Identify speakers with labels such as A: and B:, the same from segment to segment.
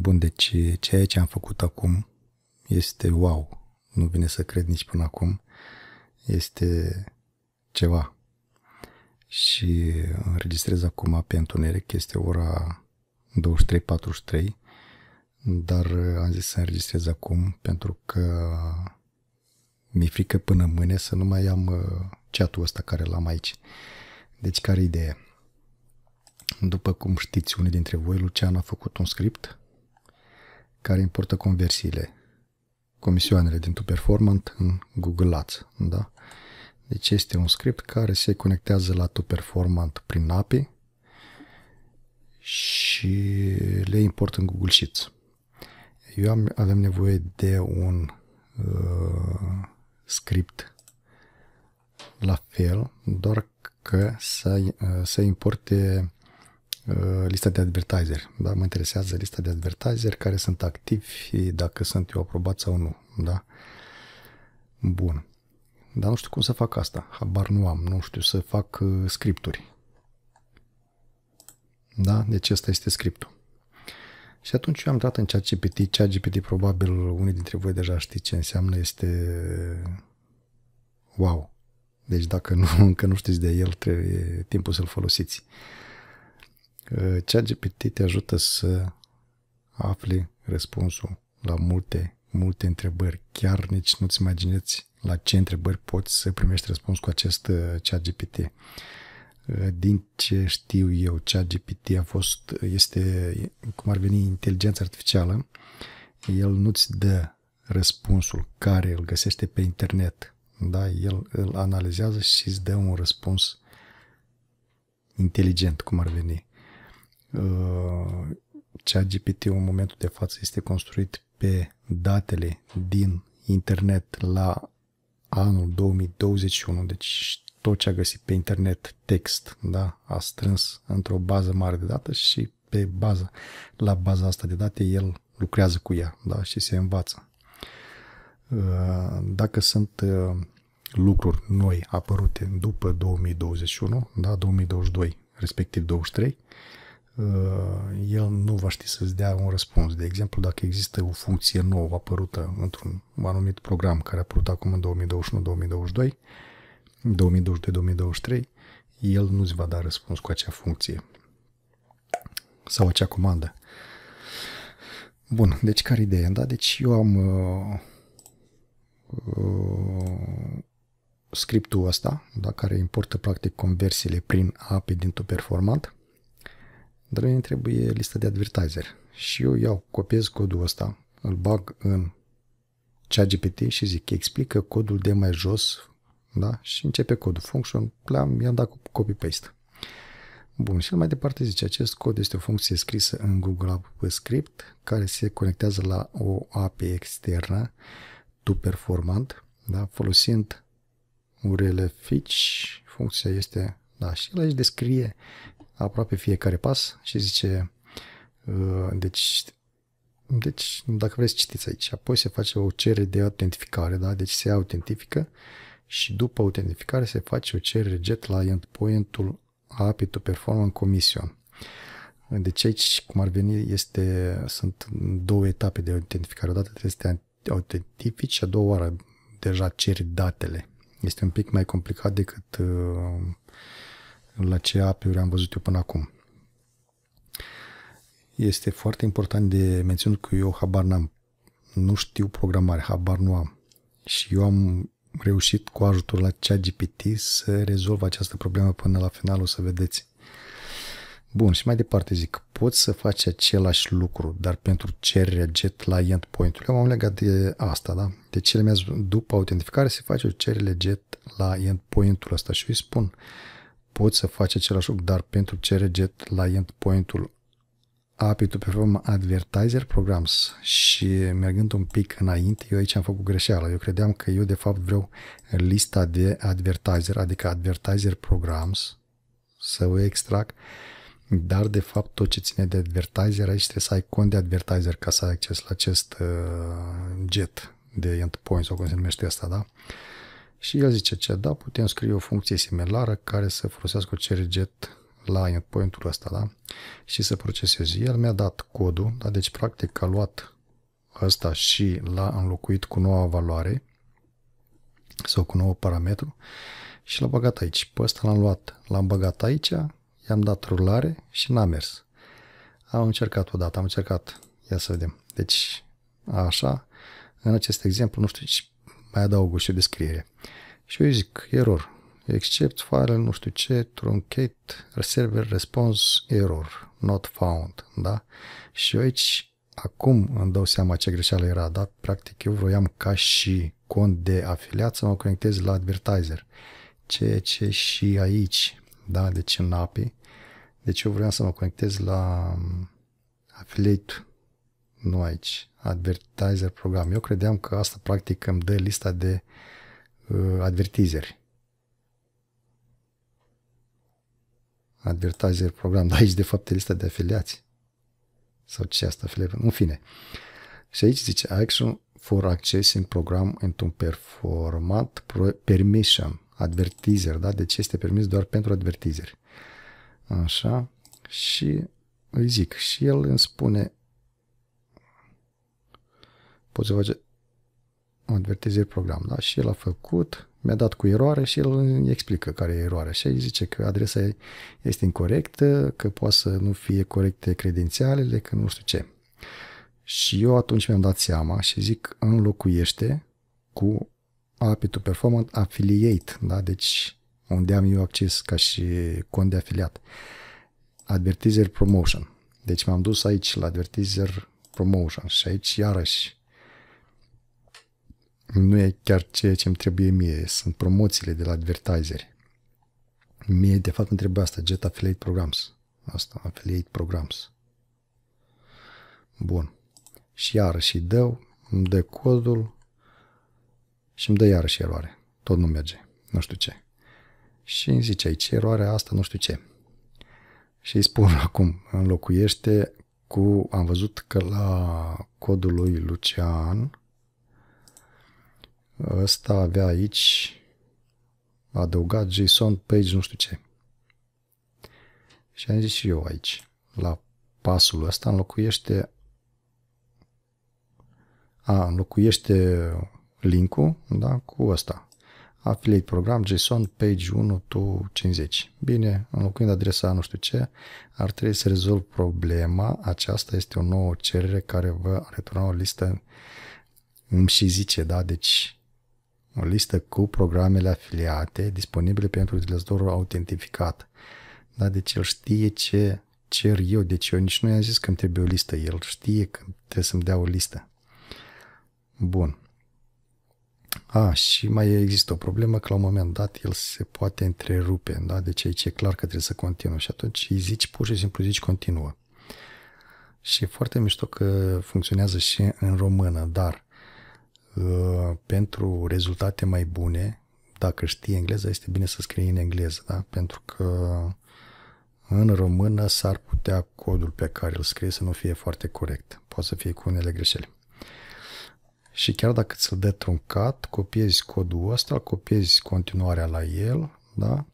A: Bun, deci eh, ceea ce am făcut acum este wow. Nu vine să cred nici până acum. Este ceva. Și înregistrez acum pe întuneric. Este ora 23.43 dar eh, am zis să înregistrez acum pentru că mi-e frică până mâine să nu mai am eh, chatul ăsta care l-am aici. Deci, care idee? După cum știți unii dintre voi, Lucian a făcut un script care importă conversiile, comisioanele din performant în Google Ads. Da? Deci este un script care se conectează la performant prin API și le import în Google Sheets. Eu am, avem nevoie de un uh, script la fel, doar că să, uh, să importe Uh, lista de advertiser. Da? Mă interesează lista de advertiser care sunt activi, dacă sunt eu aprobat sau nu. Da? Bun. Dar nu știu cum să fac asta. Habar nu am. Nu știu să fac uh, scripturi. Da? Deci ăsta este scriptul. Și atunci eu am dat în ChatGPT. ChatGPT probabil unii dintre voi deja știți ce înseamnă. Este wow. Deci dacă nu, încă nu știți de el, trebuie timpul să-l folosiți. Uh, ChatGPT te ajută să afli răspunsul la multe, multe întrebări. Chiar nici nu-ți imaginezi la ce întrebări poți să primești răspuns cu acest uh, ChatGPT. Uh, din ce știu eu, ChatGPT a fost, este, cum ar veni, inteligența artificială. El nu-ți dă răspunsul care îl găsește pe internet. Da? El îl analizează și îți dă un răspuns inteligent, cum ar veni. Uh, cea GPT în momentul de față este construit pe datele din internet la anul 2021, deci tot ce a găsit pe internet text, da, a strâns într-o bază mare de date și pe bază, la baza asta de date el lucrează cu ea, da, și se învață. Uh, dacă sunt uh, lucruri noi apărute după 2021, da, 2022, respectiv 23, Uh, el nu va ști să-ți dea un răspuns. De exemplu, dacă există o funcție nouă apărută într-un anumit program care a apărut acum în 2021-2022, 2022-2023, el nu-ți va da răspuns cu acea funcție sau acea comandă. Bun, deci care idee? Da, deci eu am uh, uh, scriptul ăsta, da, care importă practic conversiile prin API dintr-un performant dar eu trebuie lista de advertiseri. Și eu iau, copiez codul ăsta, îl bag în ChatGPT și zic, explică codul de mai jos, da? Și începe codul function, pleam, i-am dat copy-paste. Bun, și mai departe zice, acest cod este o funcție scrisă în Google App Script care se conectează la o API externă tu performant, da? folosind URL fetch, funcția este, da, și el aici descrie aproape fiecare pas și zice uh, deci, deci dacă vreți citiți aici, apoi se face o cerere de autentificare, da? deci se autentifică și după autentificare se face o cerere jet la endpoint-ul API to perform în comision. Deci aici, cum ar veni, este, sunt două etape de autentificare. Odată trebuie să te autentifici și a doua oară deja ceri datele. Este un pic mai complicat decât uh, la ce ape am văzut eu până acum. Este foarte important de menționat că eu habar n-am. Nu știu programare, habar nu am. Și eu am reușit cu ajutorul la GPT să rezolv această problemă până la final, o să vedeți. Bun, și mai departe zic, poți să faci același lucru, dar pentru cererea Jet la endpoint Eu m-am legat de asta, da? de Deci, după autentificare se face o cerere Jet la endpoint-ul ăsta și îi spun, uh, poți să faci același lucru, dar pentru CRG la endpoint-ul API to Perform Advertiser Programs și mergând un pic înainte, eu aici am făcut greșeală. Eu credeam că eu de fapt vreau lista de advertiser, adică advertiser programs, să o extrag, dar de fapt tot ce ține de advertiser, aici trebuie să ai cont de advertiser ca să ai acces la acest uh, jet de endpoint sau cum se numește asta, da? Uh, și el zice ce, da, putem scrie o funcție similară care să folosească CRGet la endpoint-ul ăsta, da? Și să proceseze. El mi-a dat codul, da? deci practic a luat ăsta și l-a înlocuit cu noua valoare sau cu nou parametru și l-a băgat aici. Pe ăsta l-am luat, l-am băgat aici, i-am dat rulare și n-a mers. Am încercat o dată, am încercat, ia să vedem. Deci, așa, în acest exemplu, nu știu mai o și o descriere. Și eu zic, error, except file, nu știu ce, truncate, server response, error, not found, da? Și eu aici, acum îmi dau seama ce greșeală era, da? Practic eu vroiam ca și cont de afiliat să mă conectez la advertiser, ceea ce și aici, da? Deci în API, deci eu vreau să mă conectez la mm, affiliate nu aici, advertiser program. Eu credeam că asta practic îmi dă lista de uh, advertizeri. Advertiser program, dar aici de fapt e lista de afiliați. Sau ce asta, afiliați, în fine. Și aici zice action for accessing program într-un performat permission, advertiser, da? Deci este permis doar pentru advertizeri. Așa. Și îi zic și el îmi spune poți să face advertizări program, da? Și el a făcut, mi-a dat cu eroare și el îmi explică care e eroarea și îi zice că adresa este incorrectă, că poate să nu fie corecte credențialele, că nu știu ce. Și eu atunci mi-am dat seama și zic înlocuiește cu API to Performance Affiliate, da? deci unde am eu acces ca și cont de afiliat. Advertiser Promotion. Deci m-am dus aici la Advertiser Promotion și aici iarăși nu e chiar ceea ce îmi trebuie mie, sunt promoțiile de la advertiseri. Mie, de fapt, îmi trebuie asta, Jet Affiliate Programs. Asta, Affiliate Programs. Bun. Și iarăși dă, îmi dă codul și îmi dă iarăși eroare. Tot nu merge. Nu știu ce. Și îmi zice aici, eroarea asta, nu știu ce. Și îi spun acum, înlocuiește cu, am văzut că la codul lui Lucian, Ăsta avea aici adăugat JSON page nu știu ce. Și am zis și eu aici, la pasul ăsta înlocuiește a, înlocuiește linkul da, cu ăsta. Affiliate program JSON page 1 to 50. Bine, înlocuind adresa nu știu ce, ar trebui să rezolv problema. Aceasta este o nouă cerere care vă returna o listă îmi și zice, da, deci o listă cu programele afiliate disponibile pentru utilizatorul autentificat. Da? Deci el știe ce cer eu, deci eu nici nu i-am zis că îmi trebuie o listă, el știe că trebuie să-mi dea o listă. Bun. A, și mai există o problemă că la un moment dat el se poate întrerupe, da? deci aici e clar că trebuie să continue și atunci îi zici pur și simplu zici continuă. Și e foarte mișto că funcționează și în română, dar Uh, pentru rezultate mai bune, dacă știi engleza, este bine să scrii în engleză, da? pentru că în română s-ar putea codul pe care îl scrie să nu fie foarte corect. Poate să fie cu unele greșeli. Și chiar dacă ți-l dă truncat, copiezi codul ăsta, copiezi continuarea la el, da?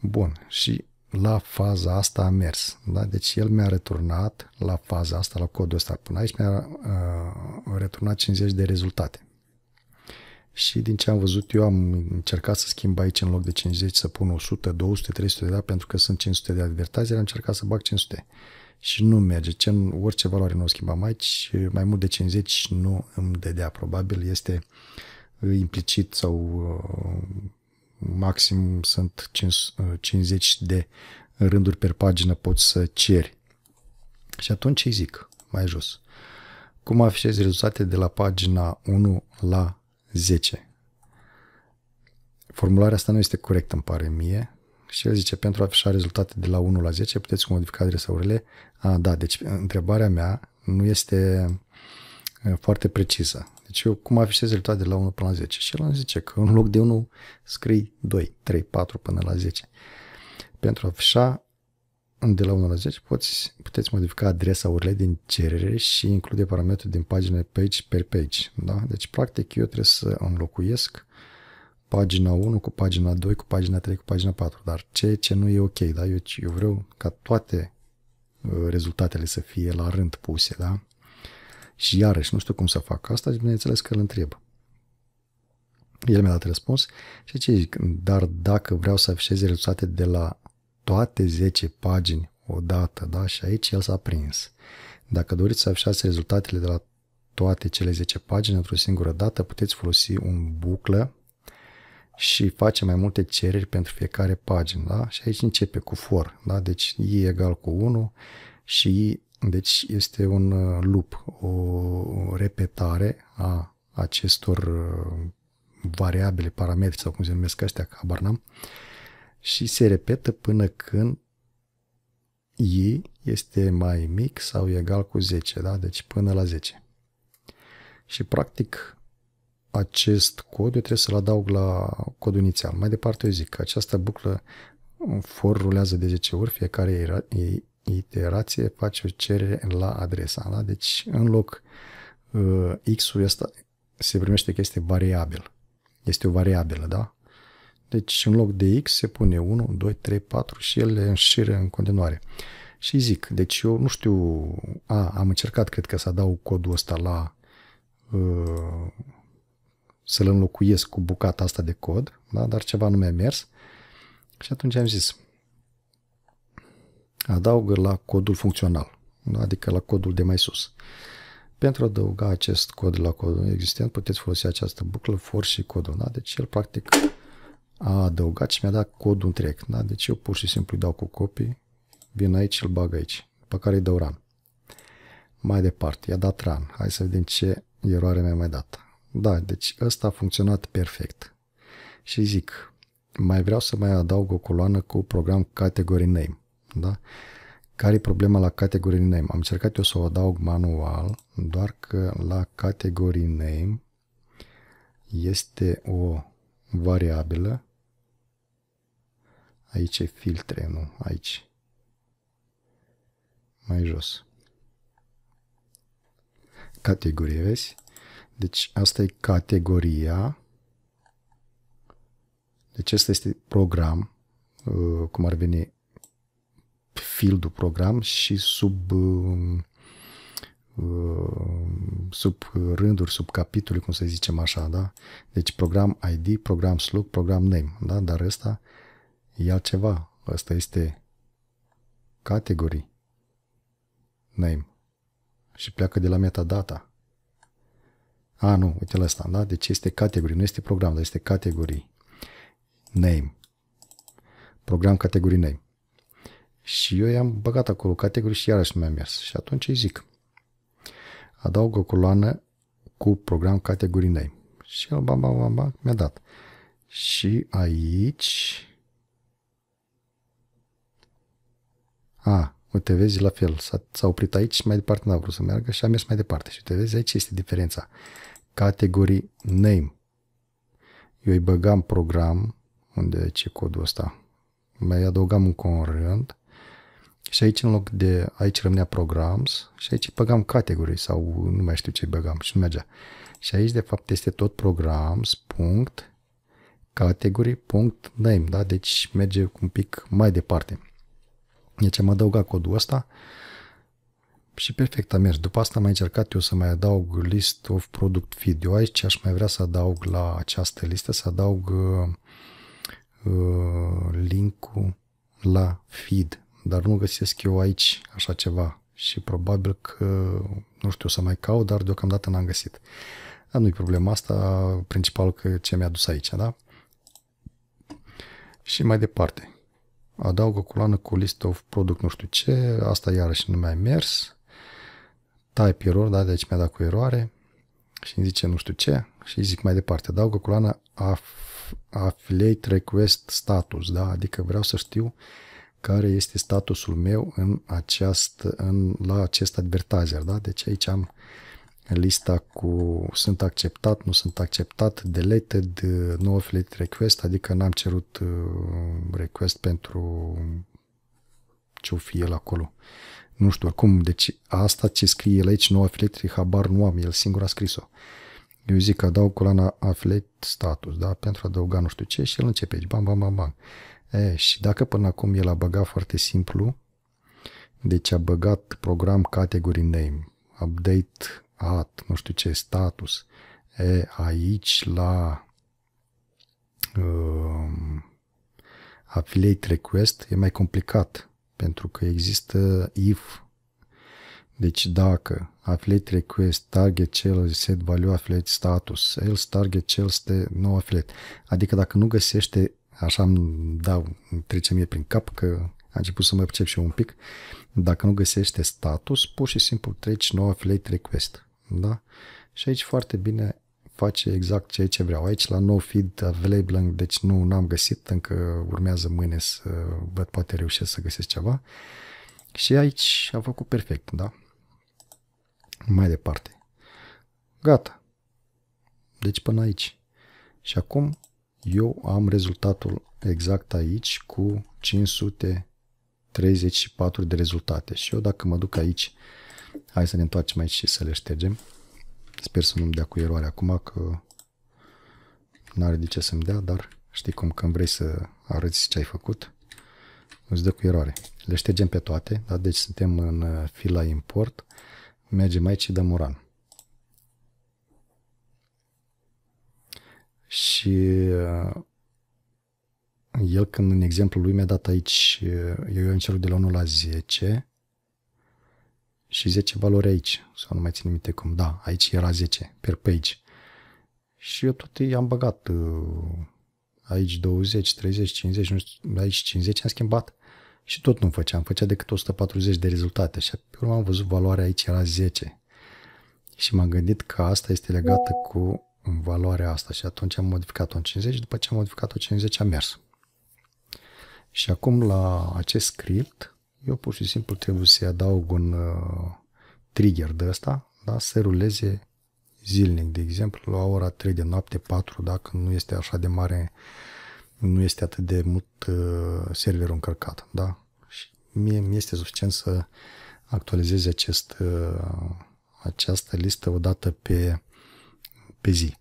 A: Bun, și la faza asta a mers. Da? Deci el mi-a returnat la faza asta, la codul ăsta până aici, mi-a uh, returnat 50 de rezultate. Și din ce am văzut, eu am încercat să schimb aici în loc de 50 să pun 100, 200, 300 de da, pentru că sunt 500 de advertizeri, am încercat să bag 500. Și nu merge. Ce, orice valoare nu o schimbam aici, mai mult de 50 nu îmi dădea. Probabil este uh, implicit sau uh, maxim sunt 50 uh, de rânduri per pagină poți să ceri. Și atunci îi zic, mai jos, cum afișezi rezultate de la pagina 1 la 10. Formularea asta nu este corectă, îmi pare mie. Și el zice, pentru a afișa rezultate de la 1 la 10, puteți modifica adresaurile. A, da, deci întrebarea mea nu este foarte precisă. Deci eu cum afișez rezultate de la 1 până la 10? Și el îmi zice că în loc de 1 scrii 2, 3, 4 până la 10. Pentru a afișa de la 1 la 10 poți, puteți modifica adresa URL din cerere și include parametrul din pagina page per page. Da? Deci practic eu trebuie să înlocuiesc pagina 1 cu pagina 2, cu pagina 3, cu pagina 4, dar ce, ce nu e ok, da? Eu, eu vreau ca toate uh, rezultatele să fie la rând puse, da? Și iarăși, nu știu cum să fac asta și bineînțeles că îl întreb. El mi-a dat răspuns și ce dar dacă vreau să afișez rezultate de la toate 10 pagini odată, da? Și aici el s-a prins. Dacă doriți să afișați rezultatele de la toate cele 10 pagini într-o singură dată, puteți folosi un buclă și face mai multe cereri pentru fiecare pagină, da? Și aici începe cu for, da? Deci i egal cu 1 și i deci este un uh, loop, o repetare a acestor uh, variabile, parametri sau cum se numesc astea, habar n-am, și se repetă până când i este mai mic sau egal cu 10, da? deci până la 10. Și practic acest cod eu trebuie să-l adaug la codul inițial. Mai departe eu zic că această buclă for rulează de 10 ori, fiecare iterație face o cerere la adresa. Da? Deci, în loc uh, X-ul ăsta se primește că este variabil. Este o variabilă, da? Deci, în loc de X se pune 1, 2, 3, 4 și el le înșiră în continuare. Și zic, deci eu nu știu, a, am încercat, cred că, să adaug codul ăsta la uh, să-l înlocuiesc cu bucata asta de cod, da? dar ceva nu mi-a mers. Și atunci am zis, adaugă la codul funcțional, adică la codul de mai sus. Pentru a adăuga acest cod la codul existent, puteți folosi această buclă for și codul. Da? Deci el practic a adăugat și mi-a dat codul întreg. Da? Deci eu pur și simplu îi dau cu copii, vin aici, îl bag aici, pe care îi dau run. Mai departe, i-a dat run. Hai să vedem ce eroare mi-a mai dat. Da, deci ăsta a funcționat perfect. Și zic, mai vreau să mai adaug o coloană cu program category name. Da? Care e problema la category name? Am încercat eu să o adaug manual, doar că la category name este o variabilă. Aici e filtre, nu? Aici. Mai jos. Categorie, vezi? Deci asta e categoria. Deci asta este program, uh, cum ar veni fieldul program și sub um, uh, sub rânduri, sub capitole, cum să zicem așa, da? Deci program ID, program slug, program name, da? Dar ăsta e altceva. Ăsta este categorii name și pleacă de la metadata. A, nu, uite la asta, da? Deci este categorii, nu este program, dar este categorii name. Program categorii name. Și eu i-am băgat acolo categorii și iarăși nu mi-a mers. Și atunci îi zic, adaug o coloană cu program categorii name Și el, bam, bam, bam, bam, mi-a dat. Și aici... A, uite, vezi la fel, s-a, s-a oprit aici și mai departe n-a vrut să meargă și a mers mai departe. Și te vezi, aici este diferența. Categorii name. Eu îi băgam program, unde ce codul ăsta? Mai adăugam un rând și aici, în loc de, aici rămânea programs și aici băgam categorii sau nu mai știu ce băgam și nu mergea. Și aici, de fapt, este tot programs, punct, categorii, punct, name, da? Deci merge un pic mai departe. Deci am adăugat codul ăsta și perfect a mers. După asta am încercat eu să mai adaug list of product video aici aș mai vrea să adaug la această listă, să adaug uh, uh, link-ul la feed dar nu găsesc eu aici așa ceva și probabil că, nu știu, să mai caut, dar deocamdată n-am găsit. Dar nu-i problema asta, principal că ce mi-a dus aici, da? Și mai departe, adaug o cu list of product nu știu ce, asta iarăși nu mi-a mers, type error, da, deci mi-a dat cu eroare și îmi zice nu știu ce și zic mai departe, adaug o af, affiliate request status, da, adică vreau să știu uh, care este statusul meu în aceast, în, la acest advertiser. Da? Deci aici am lista cu sunt acceptat, nu sunt acceptat, deleted, no affiliate request, adică n-am cerut uh, request pentru ce-o fi el acolo. Nu știu, oricum, deci asta ce scrie el aici, no affiliate, habar nu am, el singur a scris-o. Eu zic că adaug colana affiliate status, da, pentru a adăuga nu știu ce și el începe aici, bam, bam, bam, bam. E, și dacă până acum el a băgat foarte simplu, deci a băgat program category name, update at, nu știu ce, status. E, aici la um, affiliate request e mai complicat pentru că există if deci dacă affiliate request target cel set value affiliate status else target cel este nou affiliate adică dacă nu găsește așa îmi dau, trece mie prin cap că a început să mă pricep și eu un pic. Dacă nu găsește status, pur și simplu treci nou affiliate request. Da? Și aici foarte bine face exact ceea ce vreau. Aici la no feed available, deci nu am găsit, încă urmează mâine să văd, poate reușesc să găsesc ceva. Și aici a făcut perfect, da? Mai departe. Gata. Deci până aici. Și acum eu am rezultatul exact aici cu 534 de rezultate. Și eu dacă mă duc aici, hai să ne întoarcem aici și să le ștergem. Sper să nu-mi dea cu eroare acum, că n-are de ce să-mi dea, dar știi cum când vrei să arăți ce ai făcut, îți dă cu eroare. Le ștergem pe toate, da? deci suntem în uh, fila import, mergem aici și dăm un Și uh, el când în exemplu lui mi-a dat aici, uh, eu am cerut de la 1 la 10 și 10 valori aici, sau nu mai țin minte cum, da, aici era 10 per page. Și eu tot i-am băgat uh, aici 20, 30, 50, nu știu, aici 50 am schimbat și tot nu făceam, făcea decât 140 de rezultate și pe urmă am văzut valoarea aici era 10 și m-am gândit că asta este legată cu valoarea asta și atunci am modificat-o în 50 după ce am modificat-o 50 a mers. Și acum la acest script eu pur și simplu trebuie să-i adaug un uh, trigger de ăsta, da? să ruleze zilnic, de exemplu, la ora 3 de noapte, 4, dacă nu este așa de mare, nu este atât de mult uh, serverul încărcat, da? Și mie mi este suficient să actualizez acest, uh, această listă odată pe pe zi.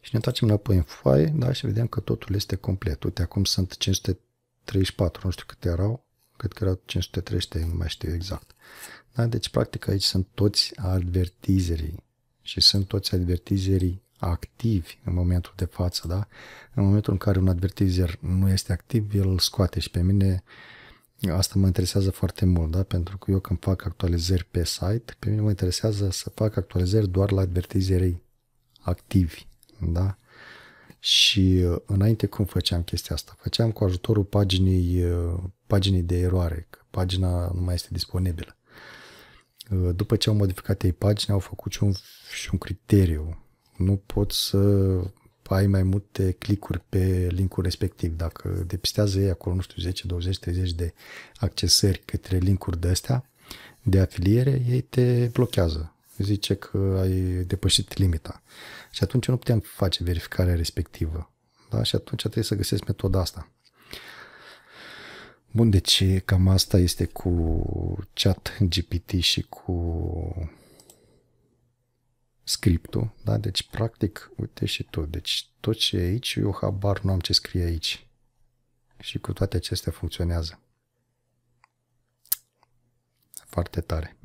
A: Și ne întoarcem înapoi în foaie da, și vedem că totul este complet. Uite, acum sunt 534, nu știu câte erau, cred că erau 533, nu mai știu exact. Da, deci, practic, aici sunt toți advertizerii și sunt toți advertizerii activi în momentul de față, da? În momentul în care un advertizer nu este activ, el scoate și pe mine uh, Asta mă interesează foarte mult, da? pentru că eu când fac actualizări pe site, pe mine mă interesează să fac actualizări doar la advertizerii activi. Da? Și uh, înainte cum făceam chestia asta? Făceam cu ajutorul paginii, uh, paginii de eroare, că pagina nu mai este disponibilă. Uh, după ce au modificat ei pagina, au făcut și un, și un criteriu. Nu pot să ai mai multe clicuri pe linkul respectiv. Dacă depistează ei acolo, nu știu, 10, 20, 30 de accesări către linkuri de astea, de afiliere, ei te blochează. Zice că ai depășit limita. Și atunci nu putem face verificarea respectivă. Da? Și atunci trebuie să găsesc metoda asta. Bun, deci cam asta este cu chat GPT și cu scriptul, da? Deci, practic, uite și tu, deci tot ce e aici, eu habar nu am ce scrie aici. Și cu toate acestea funcționează. Foarte tare.